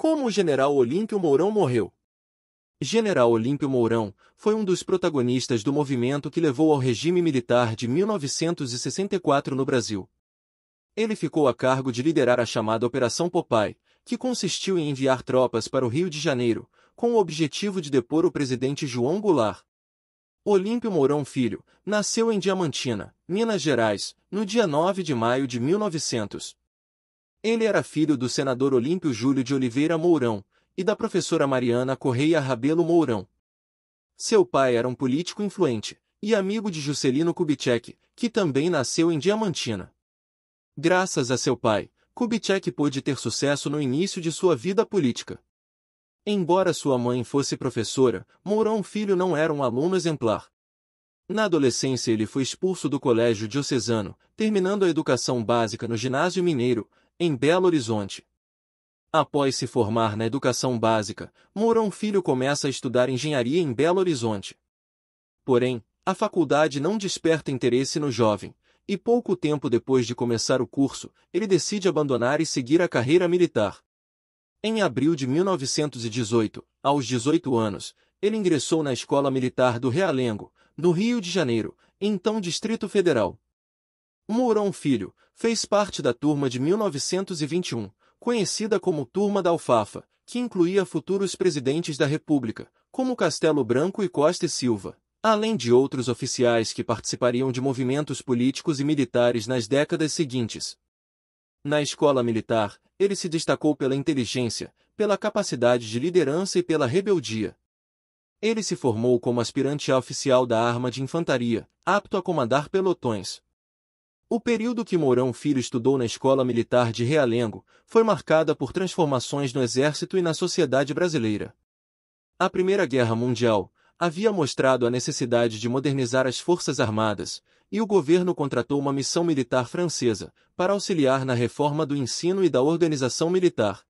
Como o general Olímpio Mourão morreu? General Olímpio Mourão foi um dos protagonistas do movimento que levou ao regime militar de 1964 no Brasil. Ele ficou a cargo de liderar a chamada Operação Popai, que consistiu em enviar tropas para o Rio de Janeiro, com o objetivo de depor o presidente João Goulart. Olímpio Mourão Filho nasceu em Diamantina, Minas Gerais, no dia 9 de maio de 1900. Ele era filho do senador Olímpio Júlio de Oliveira Mourão e da professora Mariana Correia Rabelo Mourão. Seu pai era um político influente e amigo de Juscelino Kubitschek, que também nasceu em Diamantina. Graças a seu pai, Kubitschek pôde ter sucesso no início de sua vida política. Embora sua mãe fosse professora, Mourão Filho não era um aluno exemplar. Na adolescência ele foi expulso do colégio diocesano, terminando a educação básica no ginásio mineiro, em Belo Horizonte. Após se formar na educação básica, Mourão Filho começa a estudar engenharia em Belo Horizonte. Porém, a faculdade não desperta interesse no jovem, e pouco tempo depois de começar o curso, ele decide abandonar e seguir a carreira militar. Em abril de 1918, aos 18 anos, ele ingressou na Escola Militar do Realengo, no Rio de Janeiro, então Distrito Federal. Mourão Filho, fez parte da turma de 1921, conhecida como Turma da Alfafa, que incluía futuros presidentes da República, como Castelo Branco e Costa e Silva, além de outros oficiais que participariam de movimentos políticos e militares nas décadas seguintes. Na escola militar, ele se destacou pela inteligência, pela capacidade de liderança e pela rebeldia. Ele se formou como aspirante a oficial da Arma de Infantaria, apto a comandar pelotões, o período que Mourão Filho estudou na Escola Militar de Realengo foi marcada por transformações no exército e na sociedade brasileira. A Primeira Guerra Mundial havia mostrado a necessidade de modernizar as Forças Armadas, e o governo contratou uma missão militar francesa para auxiliar na reforma do ensino e da organização militar.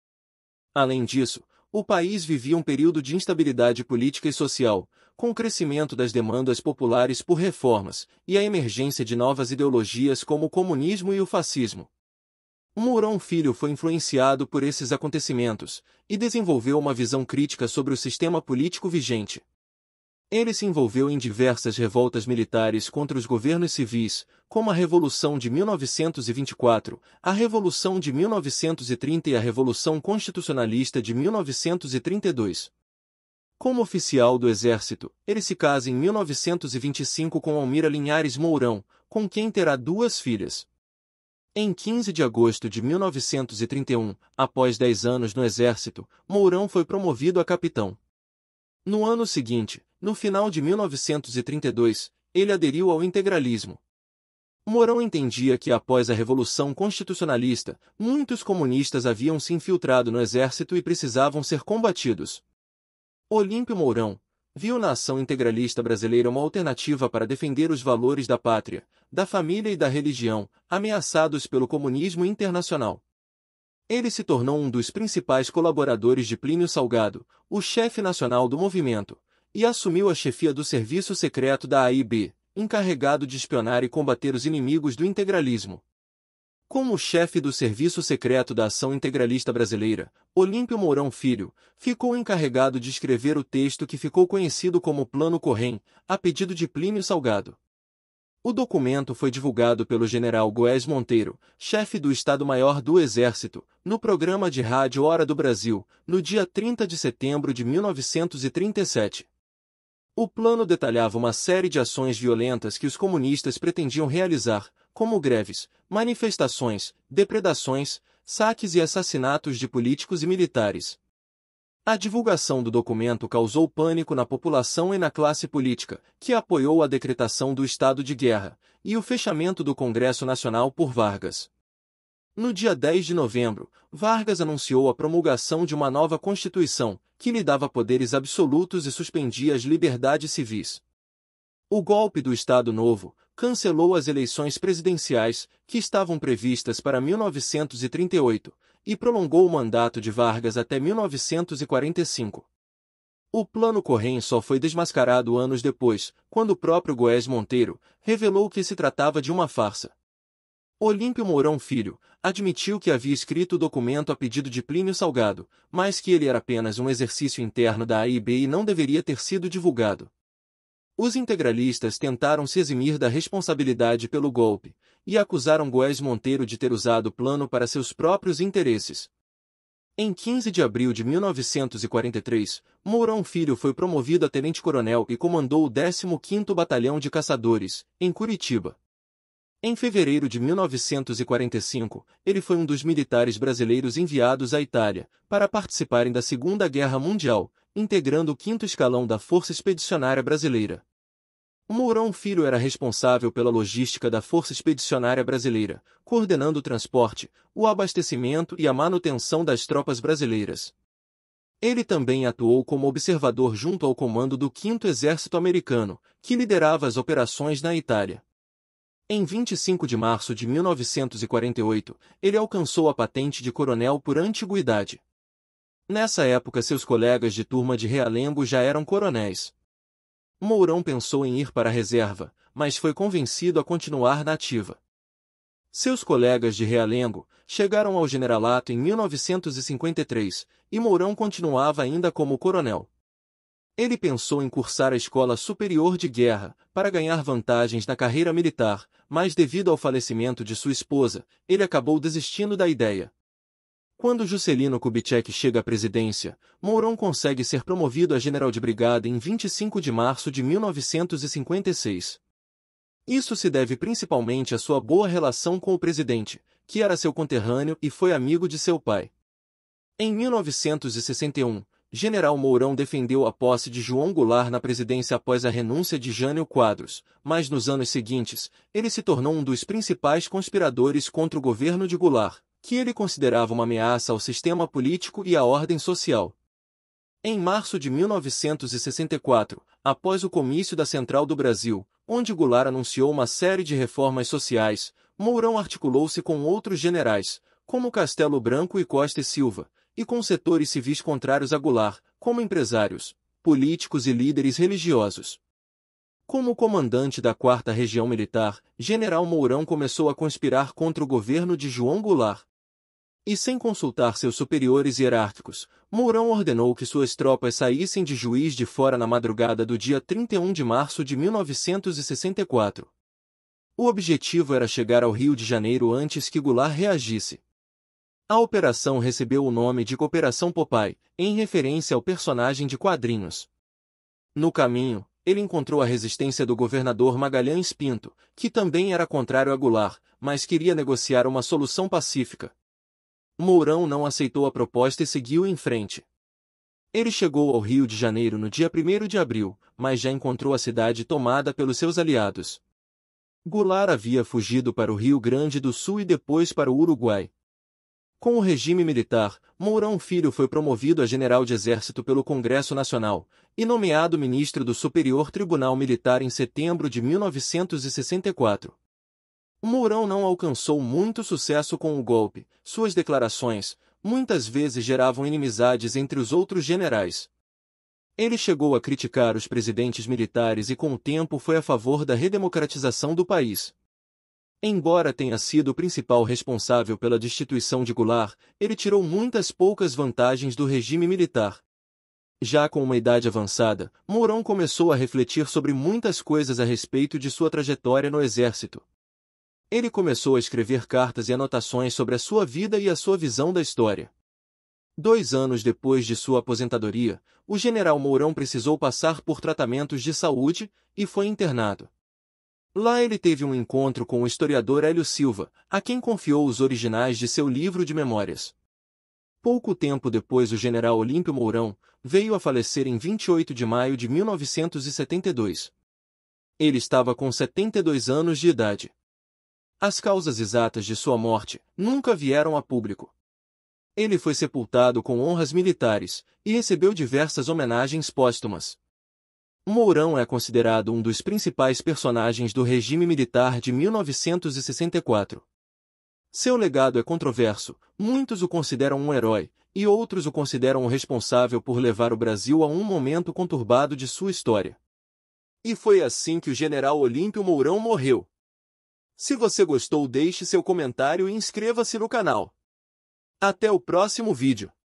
Além disso, o país vivia um período de instabilidade política e social, com o crescimento das demandas populares por reformas e a emergência de novas ideologias como o comunismo e o fascismo. Mourão Filho foi influenciado por esses acontecimentos e desenvolveu uma visão crítica sobre o sistema político vigente. Ele se envolveu em diversas revoltas militares contra os governos civis, como a Revolução de 1924, a Revolução de 1930 e a Revolução Constitucionalista de 1932. Como oficial do Exército, ele se casa em 1925 com Almira Linhares Mourão, com quem terá duas filhas. Em 15 de agosto de 1931, após 10 anos no Exército, Mourão foi promovido a capitão. No ano seguinte, no final de 1932, ele aderiu ao integralismo. Mourão entendia que após a Revolução Constitucionalista, muitos comunistas haviam se infiltrado no exército e precisavam ser combatidos. Olímpio Mourão viu na ação integralista brasileira uma alternativa para defender os valores da pátria, da família e da religião, ameaçados pelo comunismo internacional. Ele se tornou um dos principais colaboradores de Plínio Salgado, o chefe nacional do movimento, e assumiu a chefia do serviço secreto da AIB, encarregado de espionar e combater os inimigos do integralismo. Como chefe do Serviço Secreto da Ação Integralista Brasileira, Olímpio Mourão Filho ficou encarregado de escrever o texto que ficou conhecido como Plano Correm, a pedido de Plínio Salgado. O documento foi divulgado pelo general Goés Monteiro, chefe do Estado-Maior do Exército, no programa de rádio Hora do Brasil, no dia 30 de setembro de 1937. O plano detalhava uma série de ações violentas que os comunistas pretendiam realizar, como greves, manifestações, depredações, saques e assassinatos de políticos e militares. A divulgação do documento causou pânico na população e na classe política, que apoiou a decretação do estado de guerra e o fechamento do Congresso Nacional por Vargas. No dia 10 de novembro, Vargas anunciou a promulgação de uma nova Constituição, que lhe dava poderes absolutos e suspendia as liberdades civis. O golpe do Estado Novo cancelou as eleições presidenciais, que estavam previstas para 1938, e prolongou o mandato de Vargas até 1945. O plano Corrêa só foi desmascarado anos depois, quando o próprio Goés Monteiro revelou que se tratava de uma farsa. Olímpio Mourão Filho, admitiu que havia escrito o documento a pedido de Plínio Salgado, mas que ele era apenas um exercício interno da AIB e não deveria ter sido divulgado. Os integralistas tentaram se eximir da responsabilidade pelo golpe e acusaram Góes Monteiro de ter usado o plano para seus próprios interesses. Em 15 de abril de 1943, Mourão Filho foi promovido a tenente-coronel e comandou o 15º Batalhão de Caçadores, em Curitiba. Em fevereiro de 1945, ele foi um dos militares brasileiros enviados à Itália para participarem da Segunda Guerra Mundial, integrando o quinto escalão da Força Expedicionária Brasileira. O Mourão Filho era responsável pela logística da Força Expedicionária Brasileira, coordenando o transporte, o abastecimento e a manutenção das tropas brasileiras. Ele também atuou como observador junto ao comando do 5 Exército Americano, que liderava as operações na Itália. Em 25 de março de 1948, ele alcançou a patente de coronel por antiguidade. Nessa época seus colegas de turma de Realengo já eram coronéis. Mourão pensou em ir para a reserva, mas foi convencido a continuar na ativa. Seus colegas de Realengo chegaram ao generalato em 1953 e Mourão continuava ainda como coronel. Ele pensou em cursar a Escola Superior de Guerra, para ganhar vantagens na carreira militar, mas devido ao falecimento de sua esposa, ele acabou desistindo da ideia. Quando Juscelino Kubitschek chega à presidência, Mourão consegue ser promovido a general de brigada em 25 de março de 1956. Isso se deve principalmente à sua boa relação com o presidente, que era seu conterrâneo e foi amigo de seu pai. Em 1961, General Mourão defendeu a posse de João Goulart na presidência após a renúncia de Jânio Quadros, mas nos anos seguintes, ele se tornou um dos principais conspiradores contra o governo de Goulart, que ele considerava uma ameaça ao sistema político e à ordem social. Em março de 1964, após o comício da Central do Brasil, onde Goulart anunciou uma série de reformas sociais, Mourão articulou-se com outros generais, como Castelo Branco e Costa e Silva, e com setores civis contrários a Goulart, como empresários, políticos e líderes religiosos. Como comandante da 4 Região Militar, General Mourão começou a conspirar contra o governo de João Goulart. E sem consultar seus superiores hierárquicos, Mourão ordenou que suas tropas saíssem de Juiz de Fora na madrugada do dia 31 de março de 1964. O objetivo era chegar ao Rio de Janeiro antes que Goulart reagisse. A operação recebeu o nome de Cooperação Popeye, em referência ao personagem de quadrinhos. No caminho, ele encontrou a resistência do governador Magalhães Pinto, que também era contrário a Goulart, mas queria negociar uma solução pacífica. Mourão não aceitou a proposta e seguiu em frente. Ele chegou ao Rio de Janeiro no dia 1 de abril, mas já encontrou a cidade tomada pelos seus aliados. Goulart havia fugido para o Rio Grande do Sul e depois para o Uruguai, com o regime militar, Mourão Filho foi promovido a general de exército pelo Congresso Nacional e nomeado ministro do Superior Tribunal Militar em setembro de 1964. Mourão não alcançou muito sucesso com o golpe, suas declarações, muitas vezes geravam inimizades entre os outros generais. Ele chegou a criticar os presidentes militares e com o tempo foi a favor da redemocratização do país. Embora tenha sido o principal responsável pela destituição de Goulart, ele tirou muitas poucas vantagens do regime militar. Já com uma idade avançada, Mourão começou a refletir sobre muitas coisas a respeito de sua trajetória no exército. Ele começou a escrever cartas e anotações sobre a sua vida e a sua visão da história. Dois anos depois de sua aposentadoria, o general Mourão precisou passar por tratamentos de saúde e foi internado. Lá ele teve um encontro com o historiador Hélio Silva, a quem confiou os originais de seu livro de memórias. Pouco tempo depois o general Olímpio Mourão veio a falecer em 28 de maio de 1972. Ele estava com 72 anos de idade. As causas exatas de sua morte nunca vieram a público. Ele foi sepultado com honras militares e recebeu diversas homenagens póstumas. Mourão é considerado um dos principais personagens do regime militar de 1964. Seu legado é controverso, muitos o consideram um herói, e outros o consideram o responsável por levar o Brasil a um momento conturbado de sua história. E foi assim que o general Olímpio Mourão morreu. Se você gostou deixe seu comentário e inscreva-se no canal. Até o próximo vídeo.